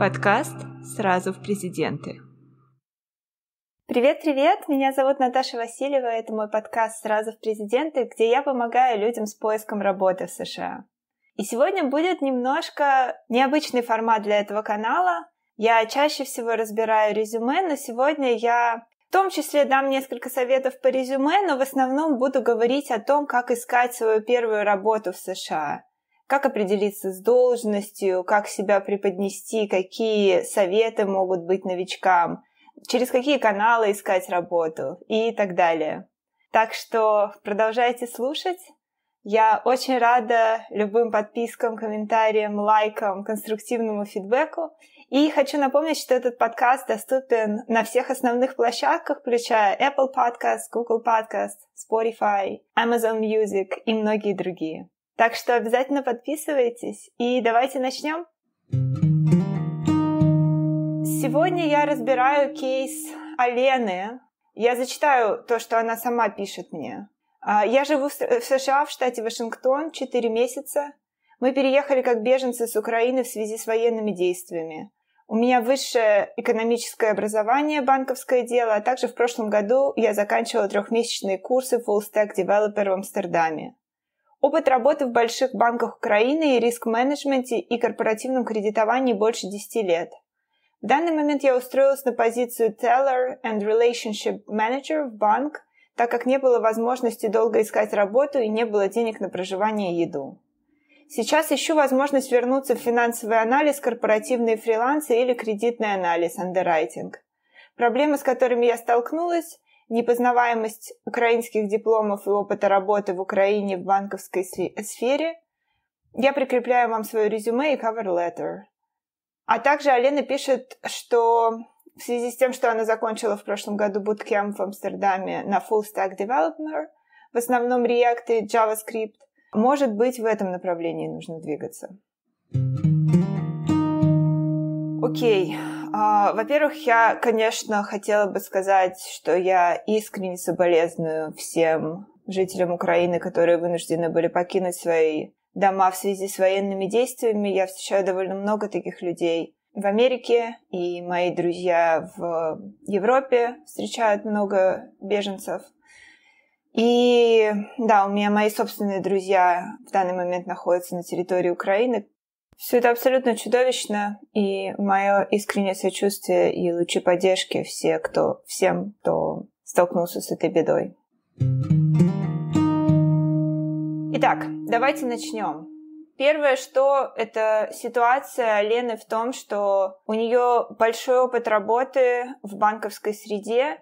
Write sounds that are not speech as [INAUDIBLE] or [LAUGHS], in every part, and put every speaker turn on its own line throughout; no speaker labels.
Подкаст «Сразу в президенты». Привет-привет! Меня зовут Наташа Васильева. Это мой подкаст «Сразу в президенты», где я помогаю людям с поиском работы в США. И сегодня будет немножко необычный формат для этого канала. Я чаще всего разбираю резюме, но сегодня я в том числе дам несколько советов по резюме, но в основном буду говорить о том, как искать свою первую работу в США как определиться с должностью, как себя преподнести, какие советы могут быть новичкам, через какие каналы искать работу и так далее. Так что продолжайте слушать. Я очень рада любым подпискам, комментариям, лайкам, конструктивному фидбэку. И хочу напомнить, что этот подкаст доступен на всех основных площадках, включая Apple Podcast, Google Podcast, Spotify, Amazon Music и многие другие. Так что обязательно подписывайтесь и давайте начнем. Сегодня я разбираю кейс Алены. Я зачитаю то, что она сама пишет мне. А, я живу в США, в штате Вашингтон, 4 месяца. Мы переехали как беженцы с Украины в связи с военными действиями. У меня высшее экономическое образование, банковское дело, а также в прошлом году я заканчивала трехмесячные курсы full stack Developer в Амстердаме. Опыт работы в больших банках Украины, риск-менеджменте и корпоративном кредитовании больше 10 лет. В данный момент я устроилась на позицию Teller and Relationship Manager в банк, так как не было возможности долго искать работу и не было денег на проживание и еду. Сейчас ищу возможность вернуться в финансовый анализ, корпоративные фрилансы или кредитный анализ, underwriting. Проблемы, с которыми я столкнулась, непознаваемость украинских дипломов и опыта работы в Украине в банковской сфере. Я прикрепляю вам свое резюме и cover letter. А также Алена пишет, что в связи с тем, что она закончила в прошлом году bootcamp в Амстердаме на Full Stack Developer, в основном React и JavaScript, может быть, в этом направлении нужно двигаться. Окей. Okay. А, во-первых, я, конечно, хотела бы сказать, что я искренне соболезную всем жителям Украины, которые вынуждены были покинуть свои дома в связи с военными действиями. Я встречаю довольно много таких людей в Америке, и мои друзья в Европе встречают много беженцев. И да, у меня мои собственные друзья в данный момент находятся на территории Украины, все это абсолютно чудовищно, и мое искреннее сочувствие и лучи поддержки все, кто, всем, кто столкнулся с этой бедой. Итак, давайте начнем. Первое, что это ситуация Лены в том, что у нее большой опыт работы в банковской среде,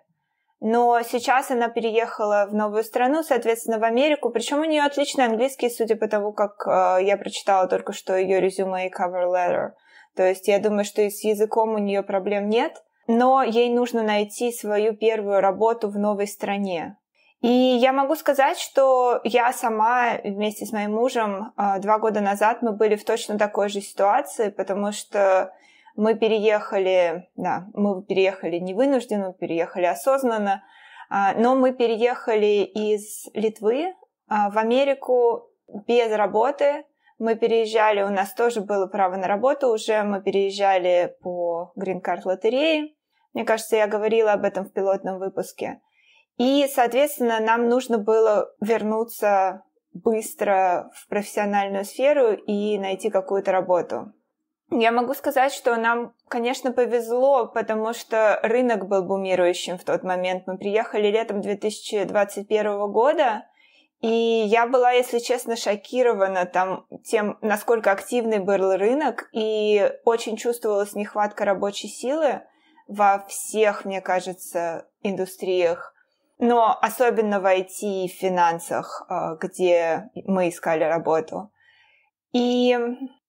но сейчас она переехала в новую страну, соответственно, в Америку. Причем у нее отличный английский, судя по тому, как э, я прочитала только что ее резюме и cover letter. То есть я думаю, что и с языком у нее проблем нет, но ей нужно найти свою первую работу в новой стране. И я могу сказать, что я сама вместе с моим мужем э, два года назад мы были в точно такой же ситуации, потому что мы переехали, да, мы переехали не вынужденно, переехали осознанно, а, но мы переехали из Литвы а, в Америку без работы. Мы переезжали, у нас тоже было право на работу уже, мы переезжали по грин-карт лотереи. Мне кажется, я говорила об этом в пилотном выпуске. И, соответственно, нам нужно было вернуться быстро в профессиональную сферу и найти какую-то работу. Я могу сказать, что нам, конечно, повезло, потому что рынок был бумирующим в тот момент. Мы приехали летом 2021 года, и я была, если честно, шокирована там тем, насколько активный был рынок, и очень чувствовалась нехватка рабочей силы во всех, мне кажется, индустриях, но особенно в IT и финансах, а, где мы искали работу. И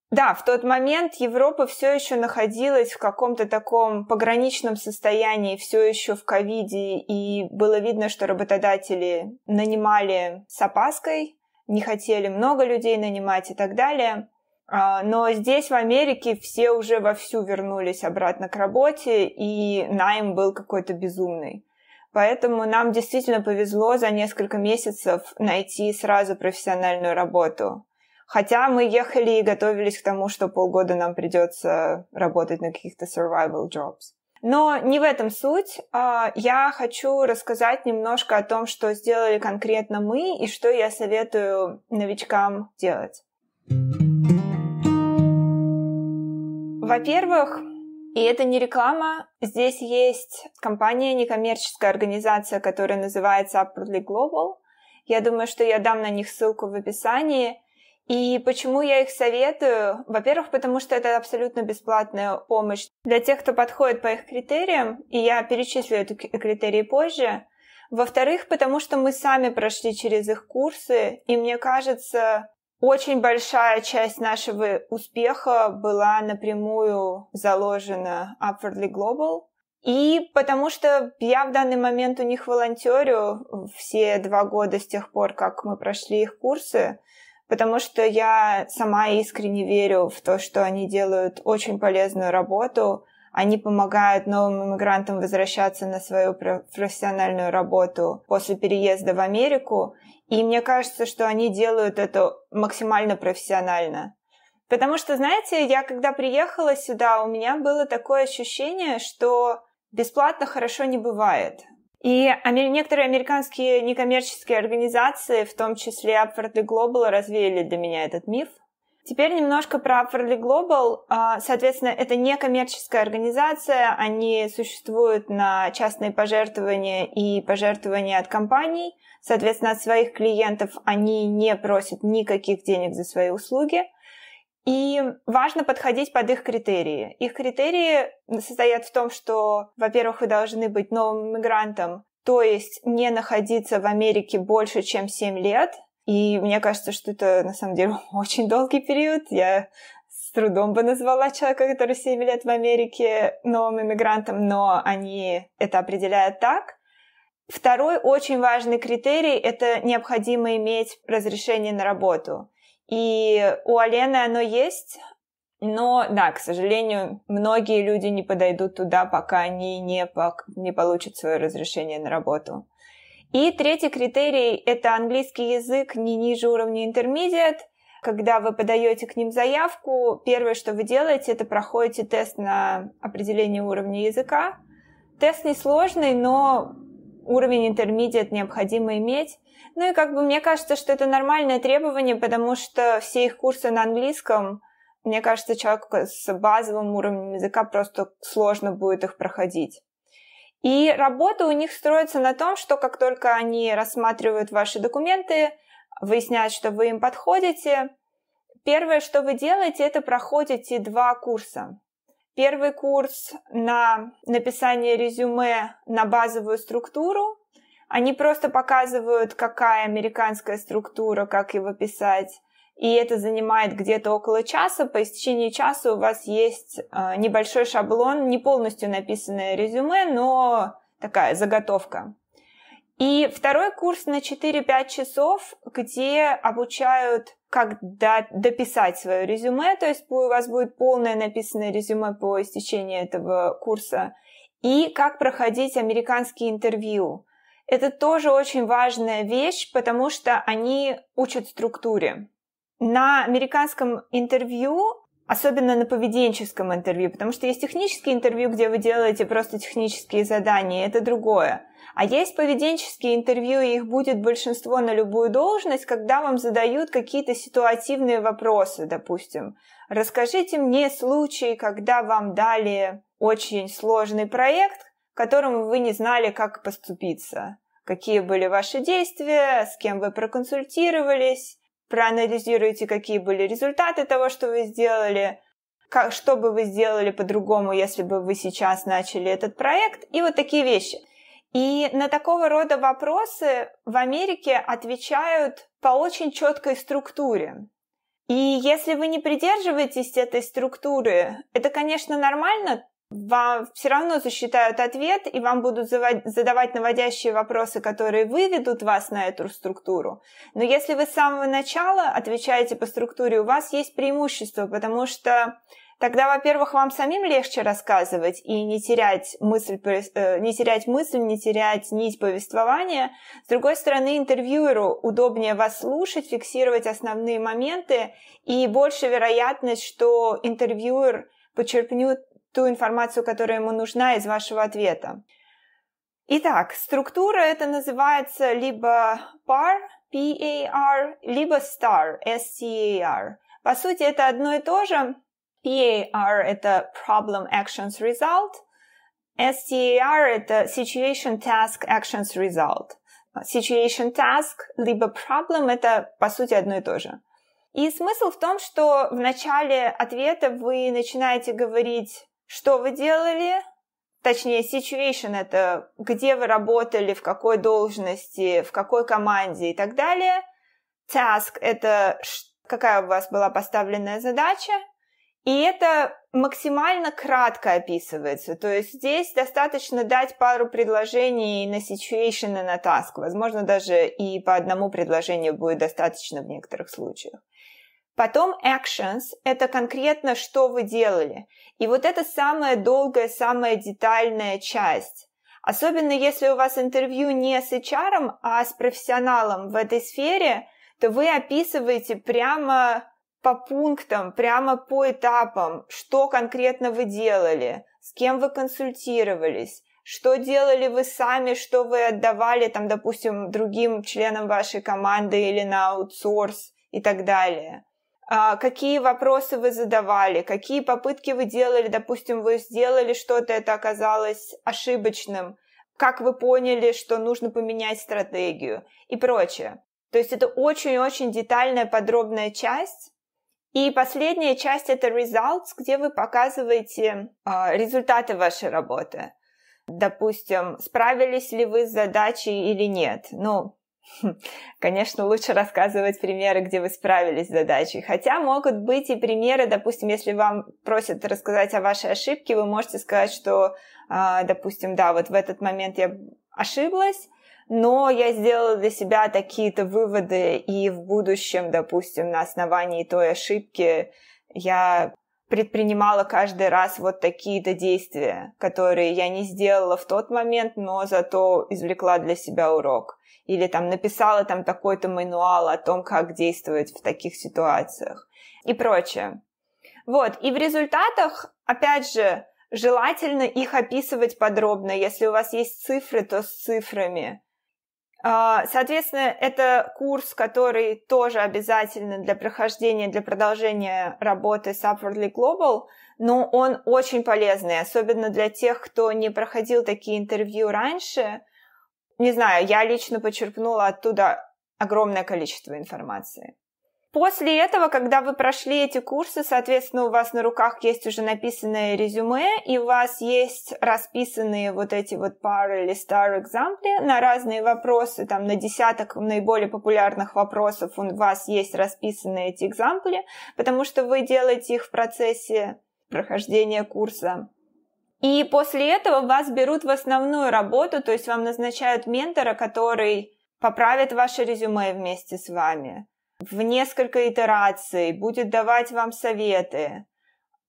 да, в тот момент Европа все еще находилась в каком-то таком пограничном состоянии, все еще в ковиде, и было видно, что работодатели нанимали с опаской, не хотели много людей нанимать и так далее. А, но здесь, в Америке, все уже вовсю вернулись обратно к работе, и найм был какой-то безумный. Поэтому нам действительно повезло за несколько месяцев найти сразу профессиональную работу. Хотя мы ехали и готовились к тому, что полгода нам придется работать на каких-то survival jobs. Но не в этом суть. А, я хочу рассказать немножко о том, что сделали конкретно мы и что я советую новичкам делать. Во-первых, и это не реклама, здесь есть компания, некоммерческая организация, которая называется Upwardly Global. Я думаю, что я дам на них ссылку в описании – и почему я их советую? Во-первых, потому что это абсолютно бесплатная помощь для тех, кто подходит по их критериям, и я перечислю эти критерии позже. Во-вторых, потому что мы сами прошли через их курсы, и мне кажется, очень большая часть нашего успеха была напрямую заложена Upwardly Global. И потому что я в данный момент у них волонтерю все два года с тех пор, как мы прошли их курсы, потому что я сама искренне верю в то, что они делают очень полезную работу, они помогают новым иммигрантам возвращаться на свою профессиональную работу после переезда в Америку. И мне кажется, что они делают это максимально профессионально. Потому что, знаете, я когда приехала сюда, у меня было такое ощущение, что бесплатно хорошо не бывает. И некоторые американские некоммерческие организации, в том числе Upwardly Global, развеяли для меня этот миф. Теперь немножко про Upwardly Global. А, соответственно, это некоммерческая организация, они существуют на частные пожертвования и пожертвования от компаний. Соответственно, от своих клиентов они не просят никаких денег за свои услуги – и важно подходить под их критерии. Их критерии состоят в том, что, во-первых, вы должны быть новым мигрантом, то есть не находиться в Америке больше, чем 7 лет. И мне кажется, что это на самом деле [LAUGHS] очень долгий период. Я с трудом бы назвала человека, который 7 лет в Америке новым иммигрантом, но они это определяют так. Второй очень важный критерий — это необходимо иметь разрешение на работу. И у Алены оно есть, но, да, к сожалению, многие люди не подойдут туда, пока они не, не получат свое разрешение на работу. И третий критерий – это английский язык не ниже уровня intermediate. Когда вы подаете к ним заявку, первое, что вы делаете, это проходите тест на определение уровня языка. Тест несложный, но уровень интермедиат необходимо иметь. Ну и как бы мне кажется, что это нормальное требование, потому что все их курсы на английском, мне кажется, человеку с базовым уровнем языка просто сложно будет их проходить. И работа у них строится на том, что как только они рассматривают ваши документы, выясняют, что вы им подходите, первое, что вы делаете, это проходите два курса. Первый курс на написание резюме на базовую структуру. Они просто показывают, какая американская структура, как его писать. И это занимает где-то около часа. По истечении часа у вас есть э, небольшой шаблон, не полностью написанное резюме, но такая заготовка. И второй курс на 4-5 часов, где обучают, как дописать свое резюме, то есть у вас будет полное написанное резюме по истечении этого курса, и как проходить американские интервью. Это тоже очень важная вещь, потому что они учат структуре. На американском интервью особенно на поведенческом интервью, потому что есть технические интервью, где вы делаете просто технические задания, это другое. А есть поведенческие интервью, и их будет большинство на любую должность, когда вам задают какие-то ситуативные вопросы, допустим. Расскажите мне случай, когда вам дали очень сложный проект, которому вы не знали, как поступиться. Какие были ваши действия, с кем вы проконсультировались, проанализируйте, какие были результаты того, что вы сделали, как, что бы вы сделали по-другому, если бы вы сейчас начали этот проект, и вот такие вещи – и на такого рода вопросы в Америке отвечают по очень четкой структуре. И если вы не придерживаетесь этой структуры, это, конечно, нормально, вам все равно засчитают ответ, и вам будут задавать наводящие вопросы, которые выведут вас на эту структуру. Но если вы с самого начала отвечаете по структуре, у вас есть преимущество, потому что Тогда, во-первых, вам самим легче рассказывать и не терять мысль, э, не терять мысль, не терять нить повествования. С другой стороны, интервьюеру удобнее вас слушать, фиксировать основные моменты, и больше вероятность, что интервьюер почерпнет ту информацию, которая ему нужна из вашего ответа. Итак, структура это называется либо PAR, P-A-R, либо STAR, S-T-A-R. По сути, это одно и то же, PAR – это Problem Actions Result, STAR – это Situation Task Actions Result. Situation Task либо Problem – это, по сути, одно и то же. И смысл в том, что в начале ответа вы начинаете говорить, что вы делали, точнее, situation — это где вы работали, в какой должности, в какой команде и так далее. Task — это какая у вас была поставленная задача. И это максимально кратко описывается. То есть здесь достаточно дать пару предложений на situation и на task. Возможно, даже и по одному предложению будет достаточно в некоторых случаях. Потом actions – это конкретно, что вы делали. И вот это самая долгая, самая детальная часть. Особенно если у вас интервью не с HR, а с профессионалом в этой сфере, то вы описываете прямо по пунктам, прямо по этапам, что конкретно вы делали, с кем вы консультировались, что делали вы сами, что вы отдавали, там, допустим, другим членам вашей команды или на аутсорс и так далее. А какие вопросы вы задавали, какие попытки вы делали, допустим, вы сделали что-то, это оказалось ошибочным, как вы поняли, что нужно поменять стратегию и прочее. То есть это очень-очень детальная, подробная часть, и последняя часть это results, где вы показываете э, результаты вашей работы. Допустим, справились ли вы с задачей или нет. Ну, хм, Конечно, лучше рассказывать примеры, где вы справились с задачей. Хотя могут быть и примеры, допустим, если вам просят рассказать о вашей ошибке, вы можете сказать, что, а, допустим, да, вот в этот момент я ошиблась, но я сделала для себя такие-то выводы, и в будущем, допустим, на основании той ошибки я предпринимала каждый раз вот такие-то действия, которые я не сделала в тот момент, но зато извлекла для себя урок. Или там написала там такой-то мануал о том, как действовать в таких ситуациях и прочее. Вот, и в результатах, опять же, желательно их описывать подробно. Если у вас есть цифры, то с цифрами. А, соответственно, это курс, который тоже обязательно для прохождения, для продолжения работы с Upwardly Global, но он очень полезный, особенно для тех, кто не проходил такие интервью раньше. Не знаю, я лично почерпнула оттуда огромное количество информации. После этого, когда вы прошли эти курсы, соответственно, у вас на руках есть уже написанное резюме, и у вас есть расписанные вот эти вот пары или star example на разные вопросы, там на десяток наиболее популярных вопросов у вас есть расписанные эти экзампли, потому что вы делаете их в процессе прохождения курса. И после этого вас берут в основную работу, то есть вам назначают ментора, который поправит ваше резюме вместе с вами в несколько итераций, будет давать вам советы.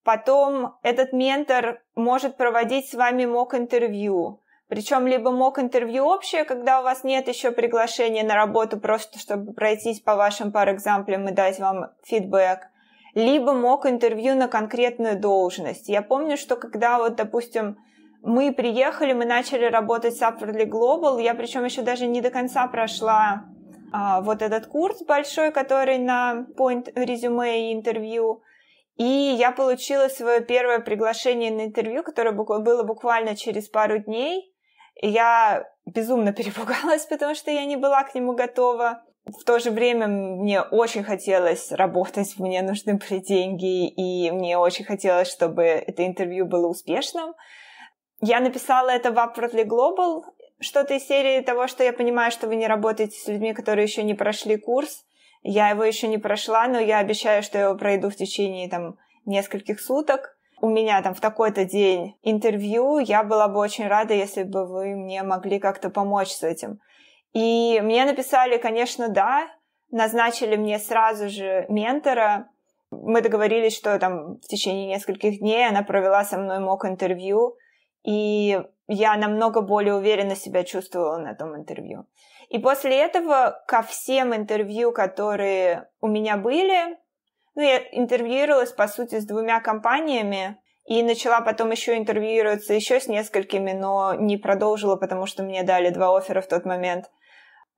Потом этот ментор может проводить с вами мок-интервью. Причем либо мок-интервью общее, когда у вас нет еще приглашения на работу, просто чтобы пройтись по вашим парэкзамплям и дать вам фидбэк, либо мок-интервью на конкретную должность. Я помню, что когда вот, допустим, мы приехали, мы начали работать с Upwardly Global, я причем еще даже не до конца прошла а, вот этот курс большой, который на point резюме и интервью. И я получила свое первое приглашение на интервью, которое было буквально через пару дней. Я безумно [LAUGHS] перепугалась, потому что я не была к нему готова. В то же время мне очень хотелось работать, мне нужны были деньги, и мне очень хотелось, чтобы это интервью было успешным. Я написала это в Upwardly Global, что-то из серии того, что я понимаю, что вы не работаете с людьми, которые еще не прошли курс. Я его еще не прошла, но я обещаю, что я его пройду в течение там нескольких суток. У меня там в такой-то день интервью. Я была бы очень рада, если бы вы мне могли как-то помочь с этим. И мне написали, конечно, да. Назначили мне сразу же ментора. Мы договорились, что там в течение нескольких дней она провела со мной мок-интервью и я намного более уверенно себя чувствовала на том интервью. И после этого ко всем интервью, которые у меня были, ну, я интервьюировалась, по сути, с двумя компаниями, и начала потом еще интервьюироваться еще с несколькими, но не продолжила, потому что мне дали два оффера в тот момент.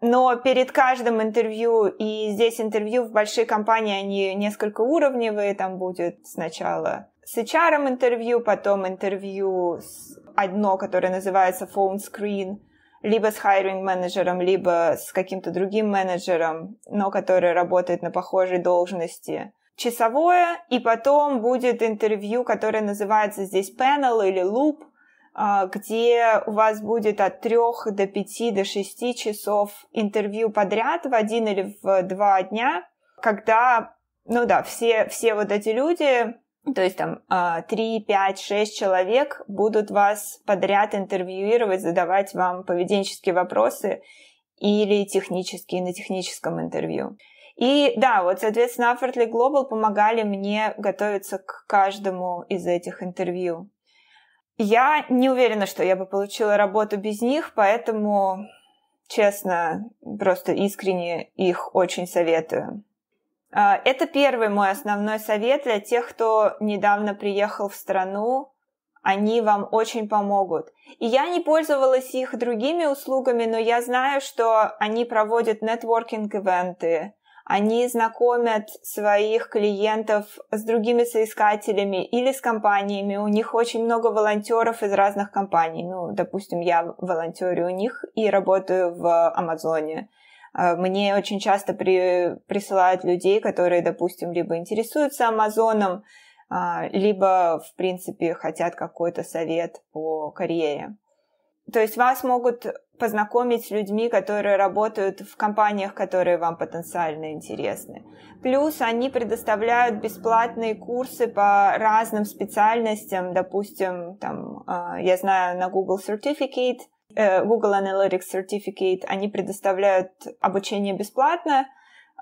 Но перед каждым интервью, и здесь интервью в большие компании, они несколько уровневые, там будет сначала с HR интервью, потом интервью с одно, которое называется phone screen, либо с hiring менеджером, либо с каким-то другим менеджером, но который работает на похожей должности. Часовое, и потом будет интервью, которое называется здесь panel или loop, а, где у вас будет от 3 до 5 до 6 часов интервью подряд в один или в два дня, когда, ну да, все, все вот эти люди то есть там 3, 5, 6 человек будут вас подряд интервьюировать, задавать вам поведенческие вопросы или технические на техническом интервью. И да, вот, соответственно, Effortly Global помогали мне готовиться к каждому из этих интервью. Я не уверена, что я бы получила работу без них, поэтому, честно, просто искренне их очень советую. А, это первый мой основной совет для тех, кто недавно приехал в страну. Они вам очень помогут. И я не пользовалась их другими услугами, но я знаю, что они проводят нетворкинг-ивенты, они знакомят своих клиентов с другими соискателями или с компаниями. У них очень много волонтеров из разных компаний. Ну, допустим, я волонтерю у них и работаю в Амазоне. А, мне очень часто при, присылают людей, которые, допустим, либо интересуются Амазоном, а, либо, в принципе, хотят какой-то совет по карьере. То есть вас могут познакомить с людьми, которые работают в компаниях, которые вам потенциально интересны. Плюс они предоставляют бесплатные курсы по разным специальностям. Допустим, там, а, я знаю, на Google Certificate – Э, Google Analytics Certificate, они предоставляют обучение бесплатно.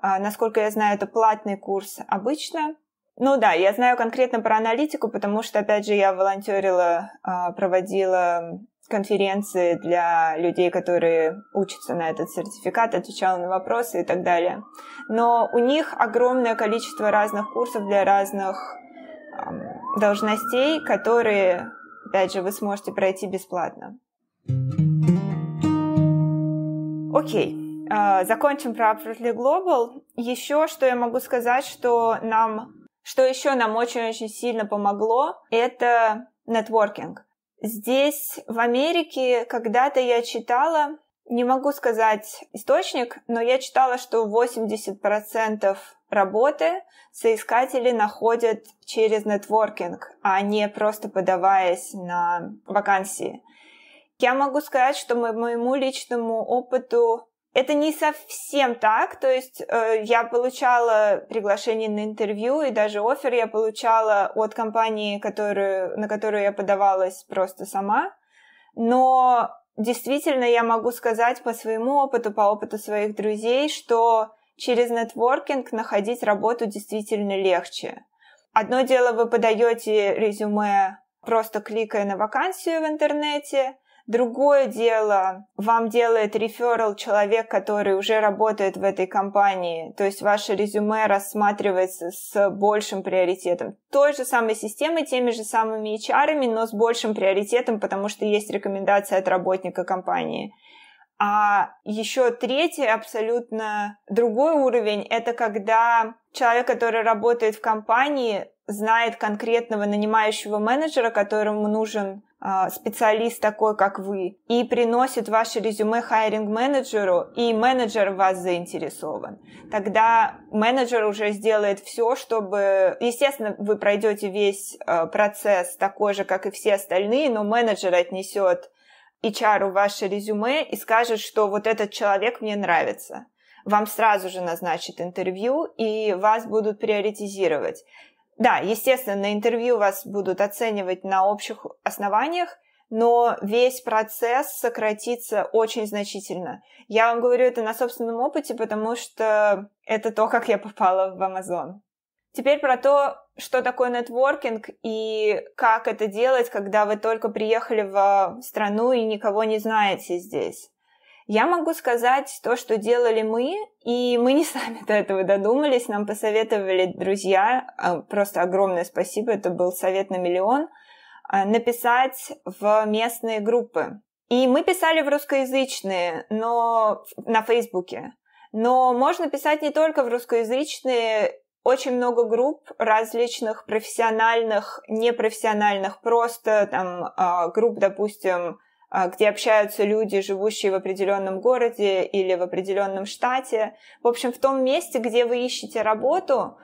А, насколько я знаю, это платный курс обычно. Ну да, я знаю конкретно про аналитику, потому что, опять же, я волонтерила, а, проводила конференции для людей, которые учатся на этот сертификат, отвечала на вопросы и так далее. Но у них огромное количество разных курсов для разных должностей, которые, опять же, вы сможете пройти бесплатно. Окей. Okay. А, закончим про Upwardly Global. Еще что я могу сказать, что нам что еще нам очень-очень сильно помогло, это нетворкинг. Здесь, в Америке, когда-то я читала, не могу сказать источник, но я читала, что 80% работы соискатели находят через нетворкинг, а не просто подаваясь на вакансии. Я могу сказать, что по моему личному опыту это не совсем так, то есть э, я получала приглашение на интервью и даже офер я получала от компании, которую, на которую я подавалась просто сама, но действительно я могу сказать по своему опыту, по опыту своих друзей, что через нетворкинг находить работу действительно легче. Одно дело, вы подаете резюме просто кликая на вакансию в интернете – Другое дело, вам делает реферал человек, который уже работает в этой компании, то есть ваше резюме рассматривается с большим приоритетом. Той же самой системой, теми же самыми HR, но с большим приоритетом, потому что есть рекомендация от работника компании. А еще третий, абсолютно другой уровень, это когда человек, который работает в компании, знает конкретного нанимающего менеджера, которому нужен а, специалист такой, как вы, и приносит ваше резюме хайринг-менеджеру, и менеджер вас заинтересован. Тогда менеджер уже сделает все, чтобы... Естественно, вы пройдете весь а, процесс такой же, как и все остальные, но менеджер отнесет HR ваше резюме и скажет, что вот этот человек мне нравится вам сразу же назначит интервью, и вас будут приоритизировать. Да, естественно, на интервью вас будут оценивать на общих основаниях, но весь процесс сократится очень значительно. Я вам говорю это на собственном опыте, потому что это то, как я попала в Amazon. Теперь про то, что такое нетворкинг и как это делать, когда вы только приехали в страну и никого не знаете здесь. Я могу сказать то, что делали мы, и мы не [LAUGHS] сами до этого додумались, нам посоветовали друзья, а, просто огромное спасибо, это был совет на миллион, а, написать в местные группы. И мы писали в русскоязычные, но на Фейсбуке. Но можно писать не только в русскоязычные, очень много групп различных профессиональных, непрофессиональных, просто там а, групп, допустим, а, где общаются люди, живущие в определенном городе или в определенном штате. В общем, в том месте, где вы ищете работу,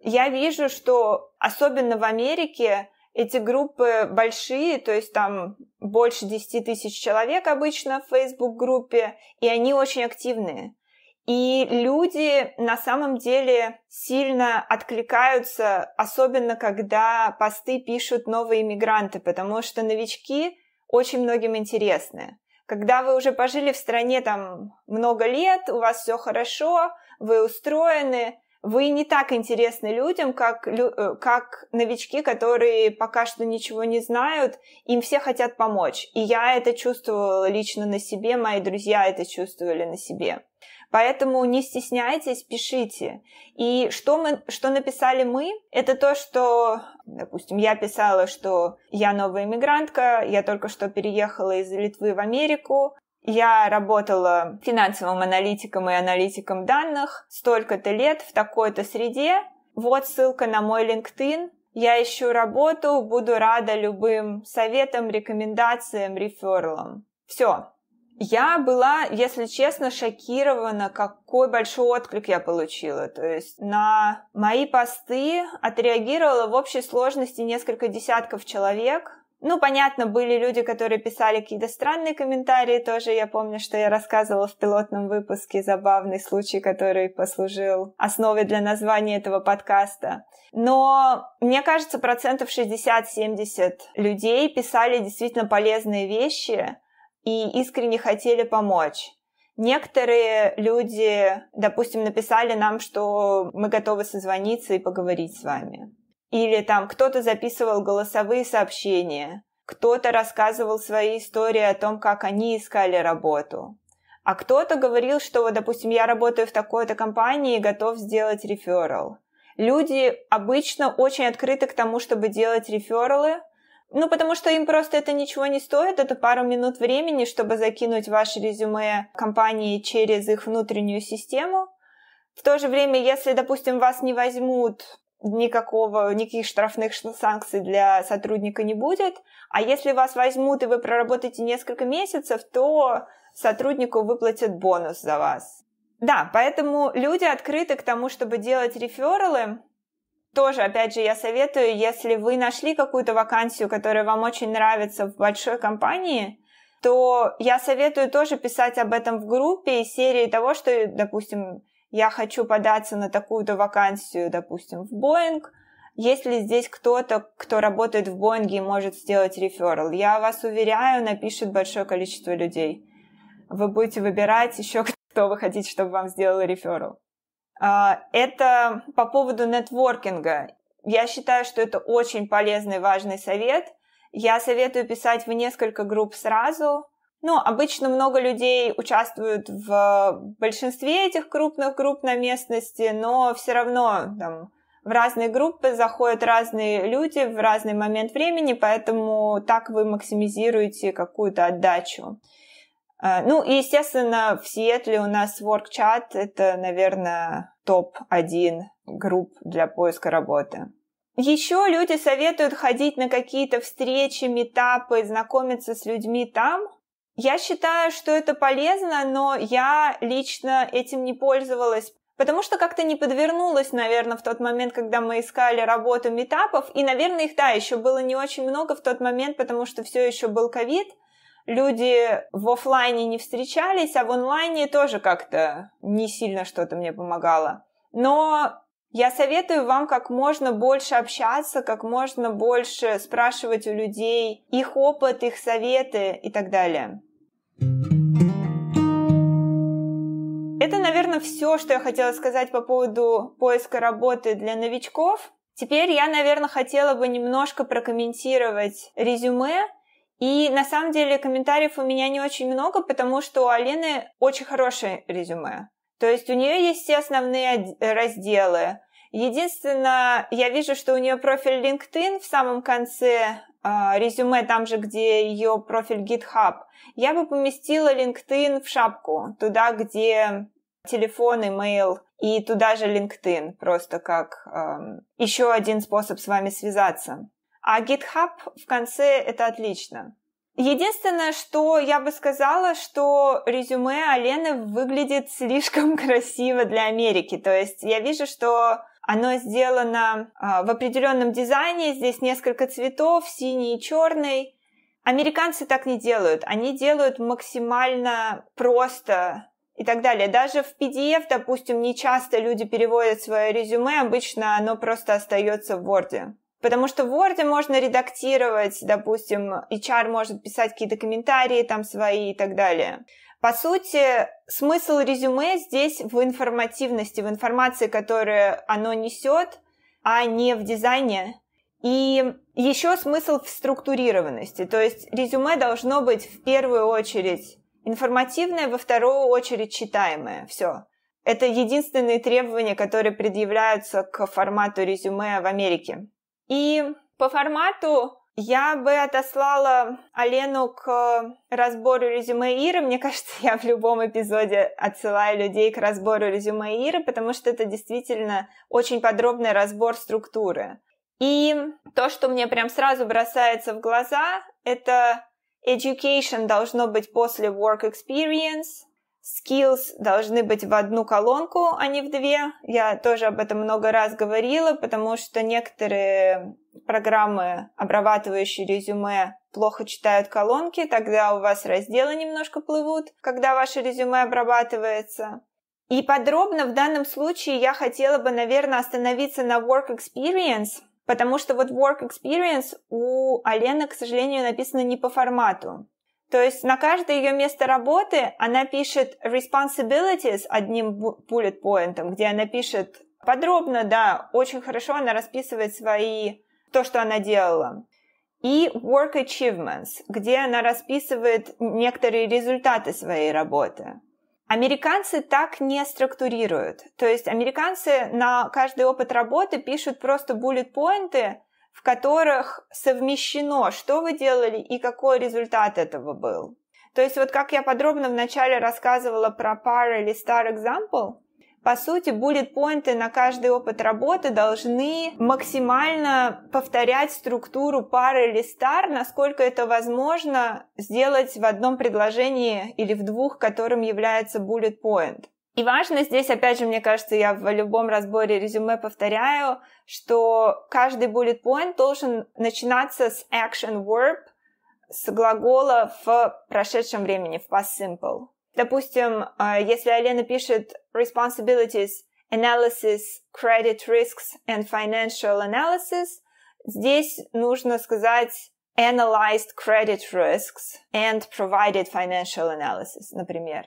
я вижу, что особенно в Америке эти группы большие, то есть там больше 10 тысяч человек обычно в Facebook-группе, и они очень активные. И люди на самом деле сильно откликаются, особенно когда посты пишут новые иммигранты, потому что новички очень многим интересны. Когда вы уже пожили в стране там много лет, у вас все хорошо, вы устроены, вы не так интересны людям, как, э, как новички, которые пока что ничего не знают, им все хотят помочь. И я это чувствовала лично на себе, мои друзья это чувствовали на себе. Поэтому не стесняйтесь, пишите. И что, мы, что написали мы, это то, что, допустим, я писала, что я новая иммигрантка, я только что переехала из Литвы в Америку, я работала финансовым аналитиком и аналитиком данных столько-то лет в такой-то среде. Вот ссылка на мой LinkedIn. Я ищу работу, буду рада любым советам, рекомендациям, реферлам. Все, я была, если честно, шокирована, какой большой отклик я получила. То есть на мои посты отреагировало в общей сложности несколько десятков человек. Ну, понятно, были люди, которые писали какие-то странные комментарии тоже. Я помню, что я рассказывала в пилотном выпуске забавный случай, который послужил основой для названия этого подкаста. Но, мне кажется, процентов 60-70 людей писали действительно полезные вещи, и искренне хотели помочь. Некоторые люди, допустим, написали нам, что мы готовы созвониться и поговорить с вами. Или там кто-то записывал голосовые сообщения, кто-то рассказывал свои истории о том, как они искали работу. А кто-то говорил, что, допустим, я работаю в такой-то компании и готов сделать реферал. Люди обычно очень открыты к тому, чтобы делать рефералы, ну, потому что им просто это ничего не стоит, это пару минут времени, чтобы закинуть ваше резюме компании через их внутреннюю систему. В то же время, если, допустим, вас не возьмут, никакого, никаких штрафных санкций для сотрудника не будет. А если вас возьмут и вы проработаете несколько месяцев, то сотруднику выплатят бонус за вас. Да, поэтому люди открыты к тому, чтобы делать рефералы, тоже, опять же, я советую, если вы нашли какую-то вакансию, которая вам очень нравится в большой компании, то я советую тоже писать об этом в группе и серии того, что, допустим, я хочу податься на такую-то вакансию, допустим, в Боинг, есть ли здесь кто-то, кто работает в Боинге и может сделать реферал. Я вас уверяю, напишет большое количество людей. Вы будете выбирать еще, [LAUGHS] кто вы хотите, чтобы вам сделал реферал. А, это по поводу нетворкинга. Я считаю, что это очень полезный, важный совет. Я советую писать в несколько групп сразу. Ну, обычно много людей участвуют в большинстве этих крупных групп на местности, но все равно там, в разные группы заходят разные люди в разный момент времени, поэтому так вы максимизируете какую-то отдачу. А, ну и, естественно, в Сиэтле у нас ворк это, наверное, топ-1 групп для поиска работы. Еще люди советуют ходить на какие-то встречи, метапы, знакомиться с людьми там. Я считаю, что это полезно, но я лично этим не пользовалась, потому что как-то не подвернулась, наверное, в тот момент, когда мы искали работу метапов, и, наверное, их, да, еще было не очень много в тот момент, потому что все еще был ковид – люди в офлайне не встречались, а в онлайне тоже как-то не сильно что-то мне помогало. Но я советую вам как можно больше общаться, как можно больше спрашивать у людей их опыт, их советы и так далее. Это, наверное, все, что я хотела сказать по поводу поиска работы для новичков. Теперь я, наверное, хотела бы немножко прокомментировать резюме и на самом деле комментариев у меня не очень много, потому что у Алены очень хорошее резюме. То есть у нее есть все основные э, разделы. Единственное, я вижу, что у нее профиль LinkedIn в самом конце а, резюме, там же, где ее профиль GitHub. Я бы поместила LinkedIn в шапку, туда, где телефон, имейл и туда же LinkedIn, просто как э, эм, еще один способ с вами связаться. А GitHub в конце это отлично. Единственное, что я бы сказала, что резюме Алены выглядит слишком [LAUGHS] красиво для Америки. То есть я вижу, что оно сделано а, в определенном дизайне. Здесь несколько цветов, синий и черный. Американцы так не делают. Они делают максимально просто и так далее. Даже в PDF, допустим, не часто люди переводят свое резюме, обычно оно просто остается в Word. Потому что в Word можно редактировать, допустим, HR может писать какие-то комментарии там свои и так далее. По сути, смысл резюме здесь в информативности, в информации, которую оно несет, а не в дизайне. И еще смысл в структурированности. То есть резюме должно быть в первую очередь информативное, во вторую очередь читаемое. Все. Это единственные требования, которые предъявляются к формату резюме в Америке. И по формату я бы отослала Алену к э, разбору резюме Иры. Мне [LAUGHS] кажется, я в любом эпизоде отсылаю людей к разбору резюме Иры, потому что это действительно очень подробный разбор структуры. И то, что мне прям сразу бросается в глаза, это education должно быть после work experience, skills должны быть в одну колонку, а не в две. Я тоже об этом много раз говорила, потому что некоторые программы, обрабатывающие резюме, плохо читают колонки, тогда у вас разделы немножко плывут, когда ваше резюме обрабатывается. И подробно в данном случае я хотела бы, наверное, остановиться на work experience, потому что вот work experience у Алены, к сожалению, написано не по формату. То есть на каждое ее место работы она пишет responsibilities одним bullet point, где она пишет подробно, да, очень хорошо она расписывает свои, то, что она делала. И work achievements, где она расписывает некоторые результаты своей работы. Американцы так не структурируют. То есть американцы на каждый опыт работы пишут просто буллет-поинты, в которых совмещено, что вы делали и какой результат этого был. То есть вот как я подробно вначале рассказывала про PAR или Star Example, по сути, bullet поинты на каждый опыт работы должны максимально повторять структуру пары или стар, насколько это возможно сделать в одном предложении или в двух, которым является bullet point. И важно здесь, опять же, мне кажется, я в любом разборе резюме повторяю, что каждый bullet point должен начинаться с action verb, с глагола в прошедшем времени, в past simple. Допустим, э, если Алена пишет responsibilities, analysis, credit risks and financial analysis, здесь нужно сказать analyzed credit risks and provided financial analysis, например.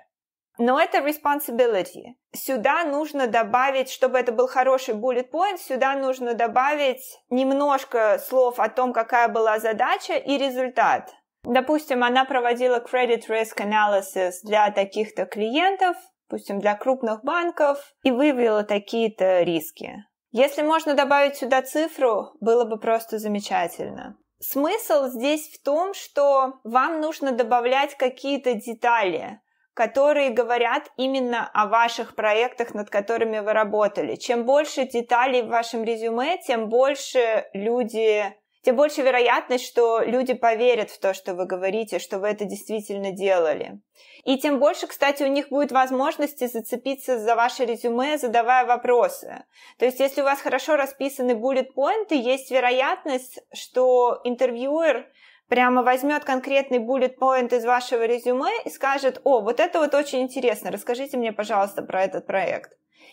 Но это responsibility. Сюда нужно добавить, чтобы это был хороший bullet point, сюда нужно добавить немножко слов о том, какая была задача и результат. Допустим, она проводила credit risk analysis для таких-то клиентов, допустим, для крупных банков, и выявила такие-то риски. Если можно добавить сюда цифру, было бы просто замечательно. Смысл здесь в том, что вам нужно добавлять какие-то детали, которые говорят именно о ваших проектах, над которыми вы работали. Чем больше деталей в вашем резюме, тем больше люди тем больше вероятность, что люди поверят в то, что вы говорите, что вы это действительно делали. И тем больше, кстати, у них будет возможности зацепиться за ваше резюме, задавая вопросы. То есть, если у вас хорошо расписаны bullet поинты есть вероятность, что интервьюер прямо возьмет конкретный bullet point из вашего резюме и скажет, о, вот это вот очень интересно, расскажите мне, пожалуйста, про этот проект.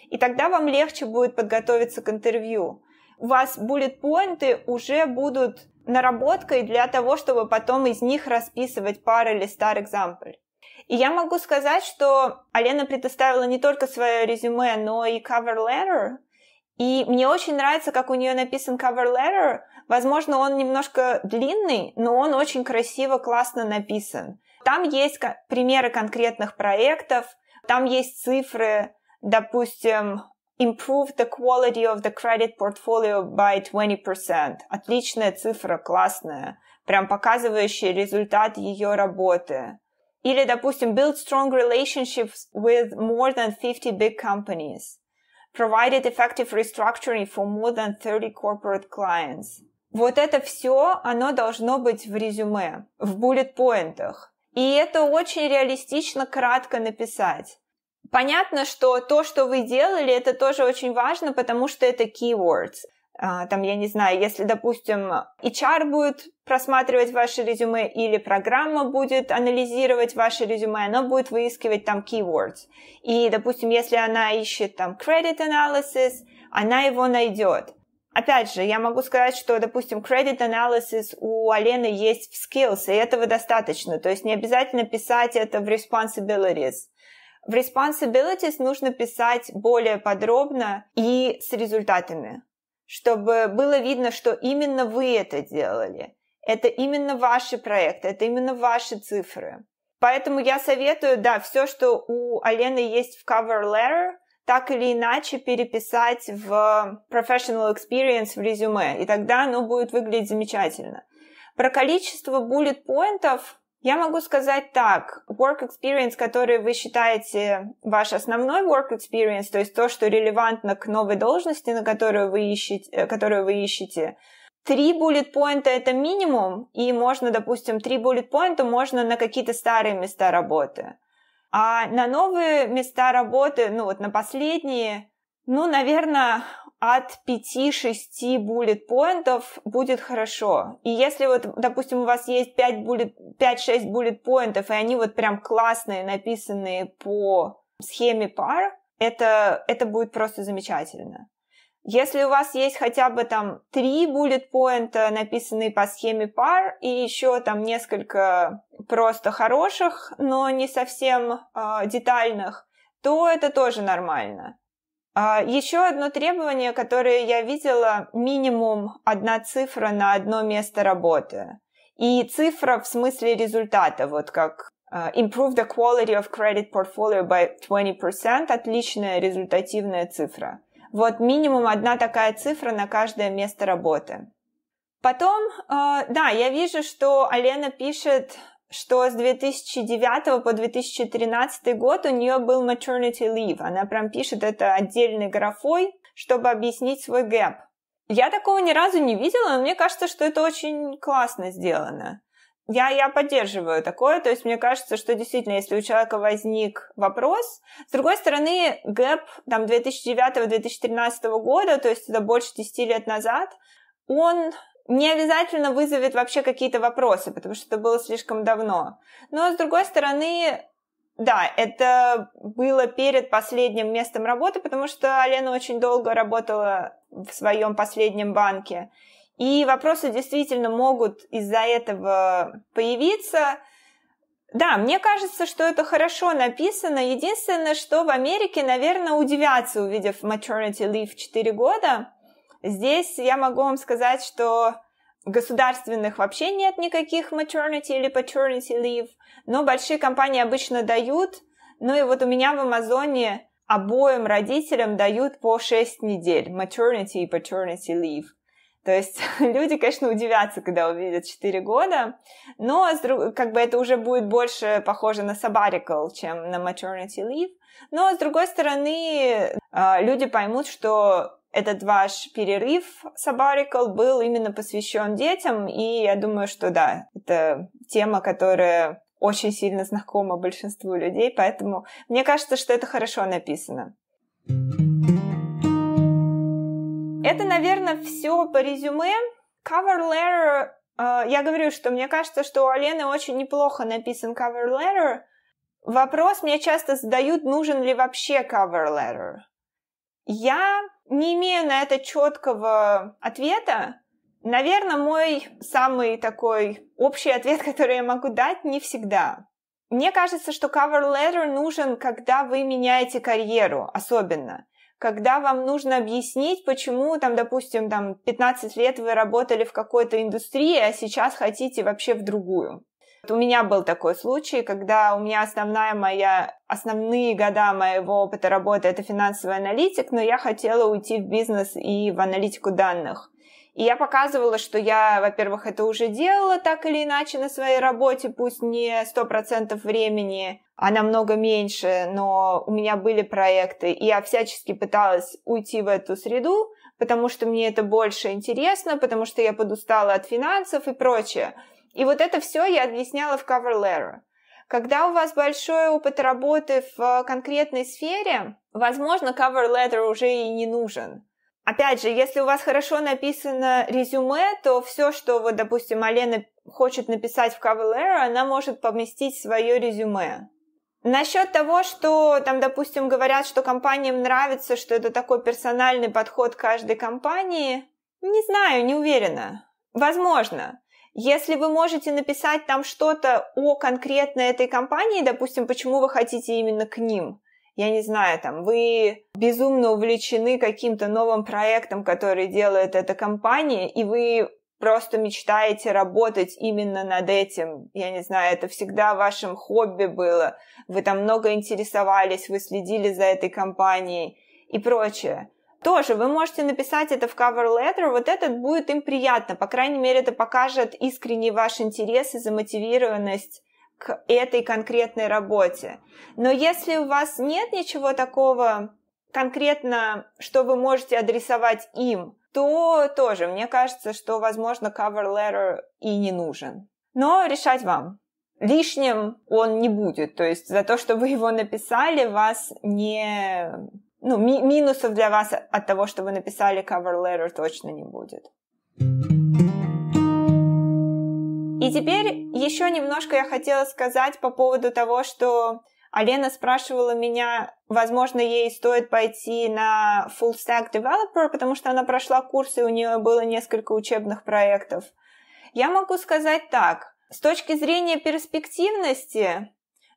И тогда вам легче будет подготовиться к интервью. У вас bullet поинты уже будут наработкой для того, чтобы потом из них расписывать пары или star example. И я могу сказать, что Алена предоставила не только свое резюме, но и cover letter. И мне очень нравится, как у нее написан cover letter – Возможно, он немножко длинный, но он очень красиво, классно написан. Там есть примеры конкретных проектов, там есть цифры, допустим, improve the quality of the credit portfolio by 20%. Отличная цифра, классная, прям показывающая результат ее работы. Или, допустим, build strong relationships with more than 50 big companies. Provided effective restructuring for more than 30 corporate clients. Вот это все, оно должно быть в резюме, в буллет-поинтах. И это очень реалистично, кратко написать. Понятно, что то, что вы делали, это тоже очень важно, потому что это keywords. А, там, я не знаю, если, допустим, HR будет просматривать ваше резюме или программа будет анализировать ваше резюме, она будет выискивать там keywords. И, допустим, если она ищет там credit analysis, она его найдет. Опять же, я могу сказать, что, допустим, credit analysis у Алены есть в skills, и этого достаточно. То есть не обязательно писать это в responsibilities. В responsibilities нужно писать более подробно и с результатами, чтобы было видно, что именно вы это делали. Это именно ваши проекты, это именно ваши цифры. Поэтому я советую, да, все, что у Алены есть в cover letter, так или иначе переписать в professional experience в резюме, и тогда оно будет выглядеть замечательно. Про количество bullet поинтов я могу сказать так. Work experience, который вы считаете ваш основной work experience, то есть то, что релевантно к новой должности, на которую вы ищете, э, которую вы ищете Три bullet поинта это минимум, и можно, допустим, три bullet поинта можно на какие-то старые места работы. А на новые места работы, ну вот на последние, ну, наверное, от 5-6 буллет поинтов будет хорошо. И если вот, допустим, у вас есть 5 bullet, 5-6 bullet поинтов, и они вот прям классные, написанные по схеме пар, это, это будет просто замечательно. Если у вас есть хотя бы там три bullet point, э, написанные по схеме пар, и еще там несколько просто хороших, но не совсем э, детальных, то это тоже нормально. Э, а, еще одно требование, которое я видела, минимум одна цифра на одно место работы. И цифра в смысле результата, вот как э, improve the quality of credit portfolio by 20%, отличная результативная цифра – вот минимум одна такая цифра на каждое место работы. Потом, э, да, я вижу, что Алена пишет, что с 2009 по 2013 год у нее был maternity leave. Она прям пишет это отдельной графой, чтобы объяснить свой гэп. Я такого ни разу не видела, но мне кажется, что это очень классно сделано. Я, я поддерживаю такое. То есть мне кажется, что действительно, если у человека возник вопрос... С другой стороны, гэп там 2009-2013 года, то есть это больше 10 лет назад, он не обязательно вызовет вообще какие-то вопросы, потому что это было слишком давно. Но, с другой стороны, да, это было перед последним местом работы, потому что Алена очень долго работала в своем последнем банке. И вопросы действительно могут из-за этого появиться. Да, мне кажется, что это хорошо написано. Единственное, что в Америке, наверное, удивятся, увидев maternity leave 4 года. Здесь я могу вам сказать, что государственных вообще нет никаких maternity или paternity leave, но большие компании обычно дают. Ну и вот у меня в Амазоне обоим родителям дают по 6 недель maternity и paternity leave. То есть [LAUGHS] люди, конечно, удивятся, когда увидят 4 года, но как бы это уже будет больше похоже на sabbatical, чем на maternity leave. Но, с другой стороны, а, люди поймут, что этот ваш перерыв sabbatical был именно посвящен детям, и я думаю, что да, это тема, которая очень сильно знакома большинству людей, поэтому мне кажется, что это хорошо написано. thank you это, наверное, все по резюме. Cover letter, э, я говорю, что мне кажется, что у Алены очень неплохо написан cover letter. Вопрос мне часто задают, нужен ли вообще cover letter. Я не имею на это четкого ответа. Наверное, мой самый такой общий ответ, [LAUGHS] который я могу дать, не всегда. Мне кажется, что cover letter нужен, когда вы меняете карьеру, особенно когда вам нужно объяснить, почему, там, допустим, там, 15 лет вы работали в какой-то индустрии, а сейчас хотите вообще в другую. Вот у меня был такой случай, когда у меня основная моя, основные года моего опыта работы это финансовый аналитик, но я хотела уйти в бизнес и в аналитику данных. И я показывала, что я, во-первых, это уже делала так или иначе на своей работе, пусть не сто процентов времени, она а много меньше, но у меня были проекты, и я всячески пыталась уйти в эту среду, потому что мне это больше интересно, потому что я подустала от финансов и прочее. И вот это все я объясняла в cover letter. Когда у вас большой опыт работы в конкретной сфере, возможно, cover letter уже и не нужен. Опять же, если у вас хорошо написано резюме, то все, что, вот, допустим, Алена хочет написать в cover letter, она может поместить в свое резюме. Насчет того, что там, допустим, говорят, что компаниям нравится, что это такой персональный подход каждой компании, не знаю, не уверена. Возможно. Если вы можете написать там что-то о конкретной этой компании, допустим, почему вы хотите именно к ним, я не знаю, там, вы безумно увлечены каким-то новым проектом, который делает эта компания, и вы просто мечтаете работать именно над этим. Я не знаю, это всегда вашим хобби было. Вы там много интересовались, вы следили за этой компанией и прочее. Тоже вы можете написать это в cover letter, вот этот будет им приятно. По крайней мере, это покажет искренний ваш интерес и замотивированность к этой конкретной работе. Но если у вас нет ничего такого конкретно, что вы можете адресовать им, то тоже мне кажется, что, возможно, cover letter и не нужен. Но решать вам. Лишним он не будет. То есть за то, что вы его написали, вас не... Ну, ми- минусов для вас от того, что вы написали cover letter, точно не будет. И теперь еще немножко я хотела сказать по поводу того, что а Лена спрашивала меня, возможно, ей стоит пойти на full stack developer, потому что она прошла курс, и у нее было несколько учебных проектов. Я могу сказать так. С точки зрения перспективности,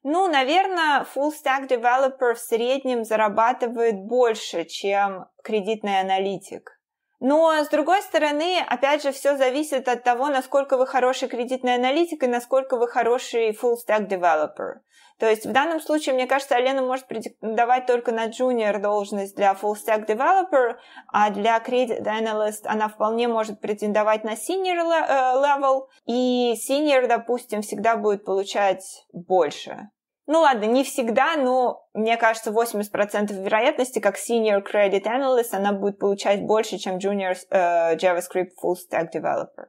ну, наверное, full stack developer в среднем зарабатывает больше, чем кредитный аналитик. Но, с другой стороны, опять же, все зависит от того, насколько вы хороший кредитный аналитик и насколько вы хороший full-stack developer. То есть в данном случае, мне кажется, Алена может давать только на junior должность для full stack developer, а для credit analyst она вполне может претендовать на senior э, level, и senior, допустим, всегда будет получать больше ну ладно, не всегда, но мне кажется, 80% вероятности, как senior credit analyst, она будет получать больше, чем junior uh, JavaScript full stack developer.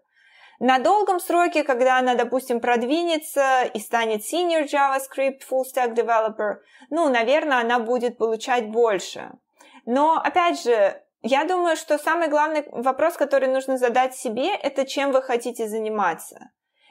На долгом сроке, когда она, допустим, продвинется и станет senior JavaScript full stack developer, ну, наверное, она будет получать больше. Но, опять же, я думаю, что самый главный вопрос, который нужно задать себе, это чем вы хотите заниматься.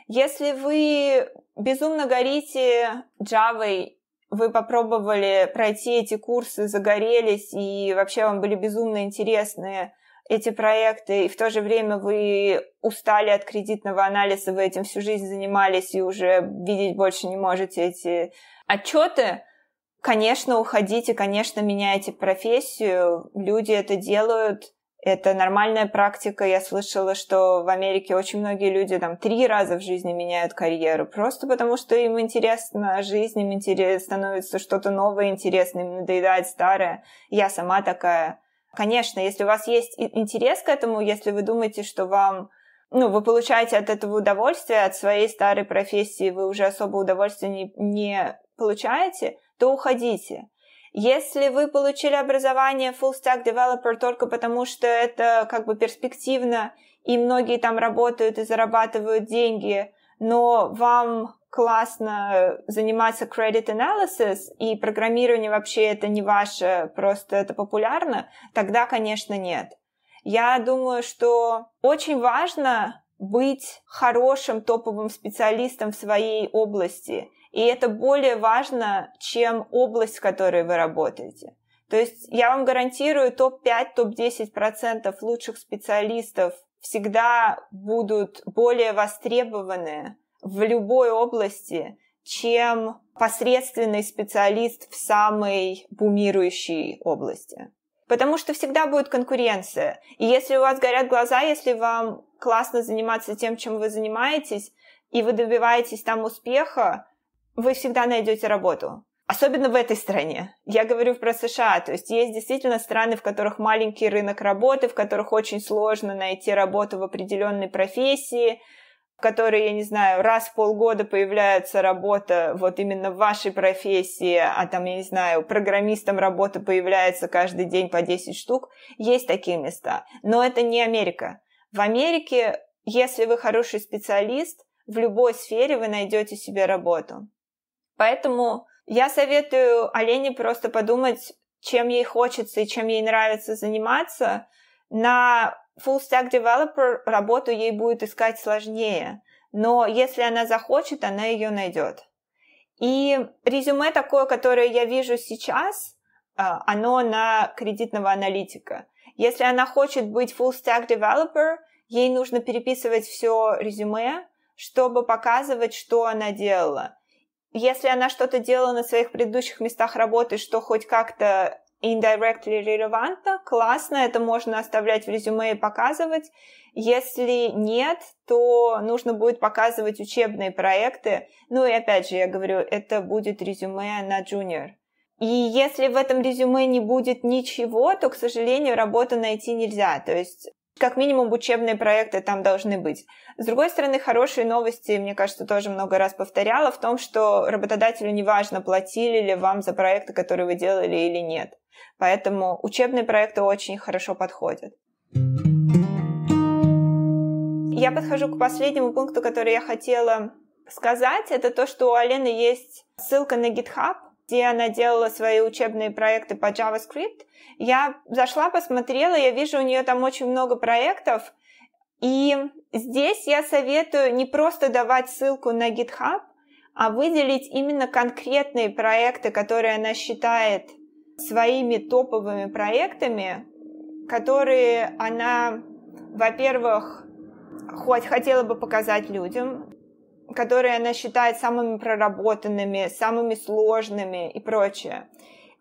Если вы безумно горите Java, вы попробовали пройти эти курсы, загорелись, и вообще вам были безумно интересные эти проекты, и в то же время вы устали от кредитного анализа, вы этим всю жизнь занимались и уже видеть больше не можете эти отчеты, конечно, уходите, конечно, меняйте профессию. Люди это делают. Это нормальная практика. Я слышала, что в Америке очень многие люди там три раза в жизни меняют карьеру, просто потому что им интересно жизнь, им интерес, становится что-то новое интересное, им надоедает старое. Я сама такая. Конечно, если у вас есть интерес к этому, если вы думаете, что вам ну, вы получаете от этого удовольствие, от своей старой профессии вы уже особо удовольствия не, не получаете, то уходите. Если вы получили образование full stack developer только потому, что это как бы перспективно, и многие там работают и зарабатывают деньги, но вам классно заниматься credit analysis и программирование вообще это не ваше, просто это популярно, тогда, конечно, нет. Я думаю, что очень важно быть хорошим топовым специалистом в своей области. И это более важно, чем область, в которой вы работаете. То есть я вам гарантирую, топ-5, топ-10% лучших специалистов всегда будут более востребованы в любой области, чем посредственный специалист в самой бумирующей области. Потому что всегда будет конкуренция. И если у вас горят глаза, если вам классно заниматься тем, чем вы занимаетесь, и вы добиваетесь там успеха, вы всегда найдете работу. Особенно в этой стране. Я говорю про США, то есть есть действительно страны, в которых маленький рынок работы, в которых очень сложно найти работу в определенной профессии, в которой, я не знаю, раз в полгода появляется работа вот именно в вашей профессии, а там, я не знаю, программистам работа появляется каждый день по 10 штук. Есть такие места, но это не Америка. В Америке, если вы хороший специалист, в любой сфере вы найдете себе работу. Поэтому я советую Олене просто подумать, чем ей хочется и чем ей нравится заниматься. На full stack developer работу ей будет искать сложнее, но если она захочет, она ее найдет. И резюме такое, которое я вижу сейчас, э, оно на кредитного аналитика. Если она хочет быть full stack developer, ей нужно переписывать все резюме, чтобы показывать, что она делала если она что-то делала на своих предыдущих местах работы, что хоть как-то indirectly релевантно, классно, это можно оставлять в резюме и показывать. Если нет, то нужно будет показывать учебные проекты. Ну и опять же, я говорю, это будет резюме на junior. И если в этом резюме не будет ничего, то, к сожалению, работу найти нельзя. То есть как минимум учебные проекты там должны быть. С другой стороны, хорошие новости, мне кажется, тоже много раз повторяла, в том, что работодателю не важно, платили ли вам за проекты, которые вы делали или нет. Поэтому учебные проекты очень хорошо подходят. Я подхожу к последнему пункту, который я хотела сказать. Это то, что у Алены есть ссылка на GitHub, где она делала свои учебные проекты по JavaScript. Я зашла, посмотрела, я вижу, у нее там очень много проектов. И здесь я советую не просто давать ссылку на GitHub, а выделить именно конкретные проекты, которые она считает своими топовыми проектами, которые она, во-первых, хоть хотела бы показать людям, которые она считает самыми проработанными, самыми сложными и прочее.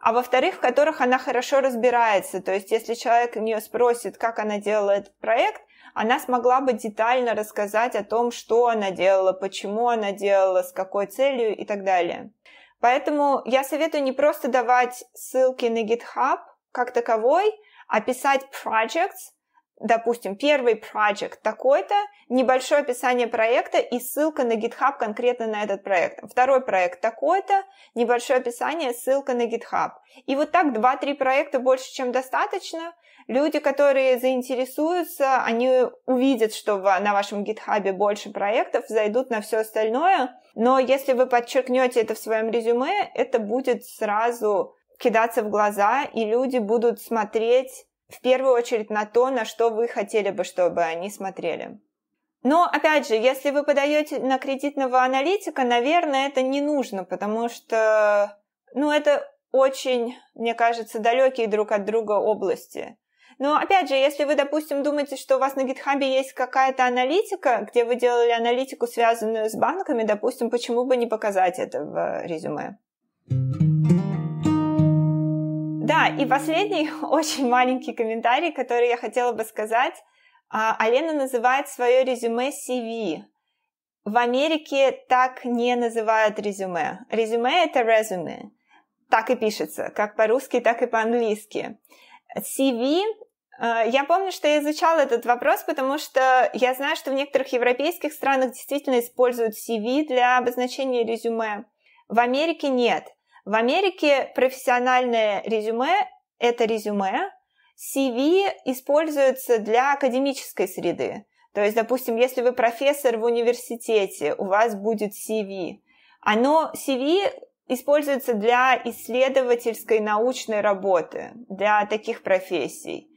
А во-вторых, в которых она хорошо разбирается. То есть, если человек у нее спросит, как она делала этот проект, она смогла бы детально рассказать о том, что она делала, почему она делала, с какой целью и так далее. Поэтому я советую не просто давать ссылки на GitHub как таковой, а писать projects, допустим, первый проект такой-то, небольшое описание проекта и ссылка на GitHub конкретно на этот проект. Второй проект такой-то, небольшое описание, ссылка на GitHub. И вот так 2-3 проекта больше, чем достаточно. Люди, которые заинтересуются, они увидят, что на вашем GitHub больше проектов, зайдут на все остальное. Но если вы подчеркнете это в своем резюме, это будет сразу кидаться в глаза, и люди будут смотреть в первую очередь на то, на что вы хотели бы, чтобы они смотрели. Но, опять же, если вы подаете на кредитного аналитика, наверное, это не нужно, потому что, ну, это очень, мне кажется, далекие друг от друга области. Но, опять же, если вы, допустим, думаете, что у вас на GitHub есть какая-то аналитика, где вы делали аналитику, связанную с банками, допустим, почему бы не показать это в резюме? thank you да, и последний [LAUGHS] очень маленький комментарий, который я хотела бы сказать. А, Алена называет свое резюме CV. В Америке так не называют резюме. Резюме это резюме. Так и пишется, как по-русски, так и по-английски. CV а, я помню, что я изучала этот вопрос, потому что я знаю, что в некоторых европейских странах действительно используют CV для обозначения резюме. В Америке нет. В Америке профессиональное резюме – это резюме, CV используется для академической среды. То есть, допустим, если вы профессор в университете, у вас будет CV. Оно, CV используется для исследовательской научной работы, для таких профессий.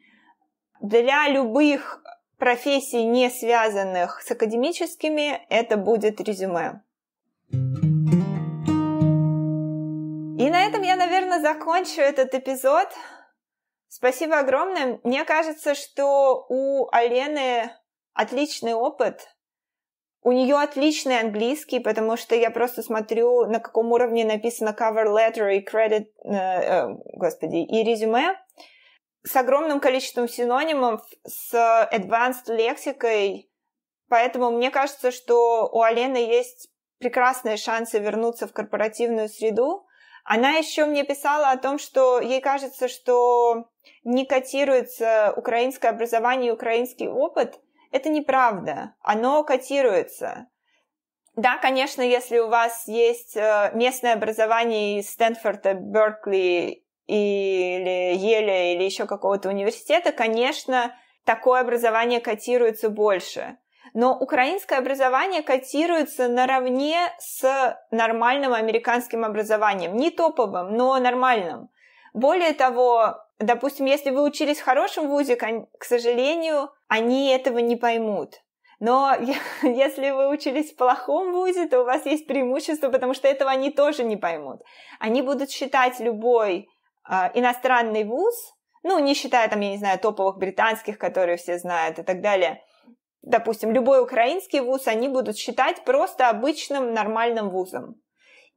Для любых профессий, не связанных с академическими, это будет резюме. thank you и на этом я, наверное, закончу этот эпизод. Спасибо огромное. Мне кажется, что у Алены отличный опыт. У нее отличный английский, потому что я просто смотрю, на каком уровне написано cover letter и credit, э, э, господи, и резюме. С огромным количеством синонимов, с advanced лексикой. Поэтому мне кажется, что у Алены есть прекрасные шансы вернуться в корпоративную среду. Она еще мне писала о том, что ей кажется, что не котируется украинское образование и украинский опыт. Это неправда. Оно котируется. Да, конечно, если у вас есть э, местное образование из Стэнфорда, Беркли или Еле или еще какого-то университета, конечно, такое образование котируется больше но украинское образование котируется наравне с нормальным американским образованием. Не топовым, но нормальным. Более того, допустим, если вы учились в хорошем вузе, к сожалению, они этого не поймут. Но [LAUGHS] если вы учились в плохом вузе, то у вас есть преимущество, потому что этого они тоже не поймут. Они будут считать любой э, иностранный вуз, ну, не считая там, я не знаю, топовых британских, которые все знают и так далее, допустим, любой украинский вуз, они будут считать просто обычным нормальным вузом.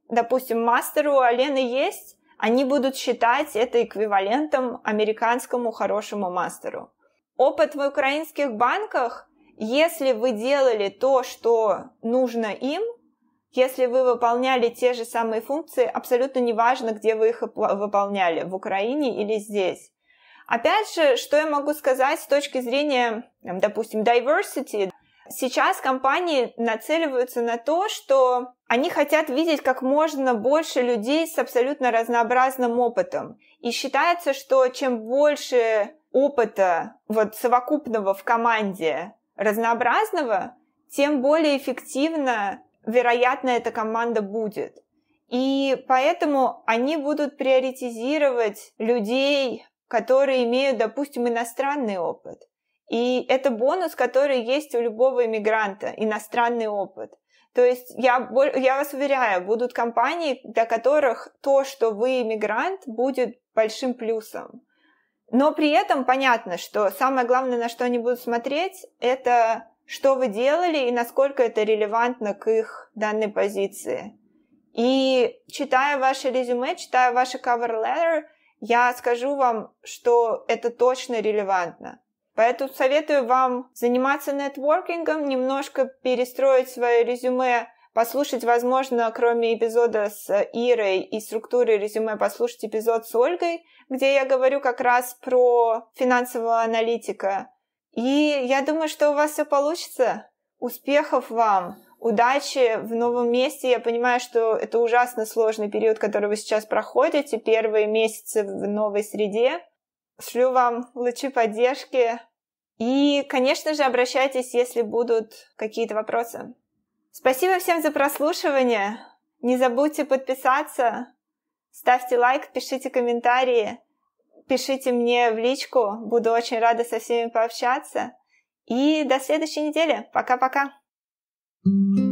Допустим, мастер у Алены есть, они будут считать это эквивалентом американскому хорошему мастеру. Опыт в украинских банках, если вы делали то, что нужно им, если вы выполняли те же самые функции, абсолютно неважно, где вы их выполняли, в Украине или здесь. Опять же, что я могу сказать с точки зрения, допустим, diversity, сейчас компании нацеливаются на то, что они хотят видеть как можно больше людей с абсолютно разнообразным опытом. И считается, что чем больше опыта вот совокупного в команде разнообразного, тем более эффективно, вероятно, эта команда будет. И поэтому они будут приоритизировать людей которые имеют, допустим, иностранный опыт. И это бонус, который есть у любого иммигранта, иностранный опыт. То есть я, я вас уверяю, будут компании, для которых то, что вы иммигрант, будет большим плюсом. Но при этом понятно, что самое главное, на что они будут смотреть, это что вы делали и насколько это релевантно к их данной позиции. И читая ваше резюме, читая ваше cover letter, я скажу вам, что это точно релевантно. Поэтому советую вам заниматься нетворкингом, немножко перестроить свое резюме, послушать, возможно, кроме эпизода с Ирой и структуры резюме, послушать эпизод с Ольгой, где я говорю как раз про финансового аналитика. И я думаю, что у вас все получится. Успехов вам! удачи в новом месте. Я понимаю, что это ужасно сложный период, который вы сейчас проходите, первые месяцы в новой среде. Шлю вам лучи поддержки. И, конечно же, обращайтесь, если будут какие-то вопросы. Спасибо всем за прослушивание. Не забудьте подписаться, ставьте лайк, пишите комментарии, пишите мне в личку. Буду очень рада со всеми пообщаться. И до следующей недели. Пока-пока. Thank mm. you.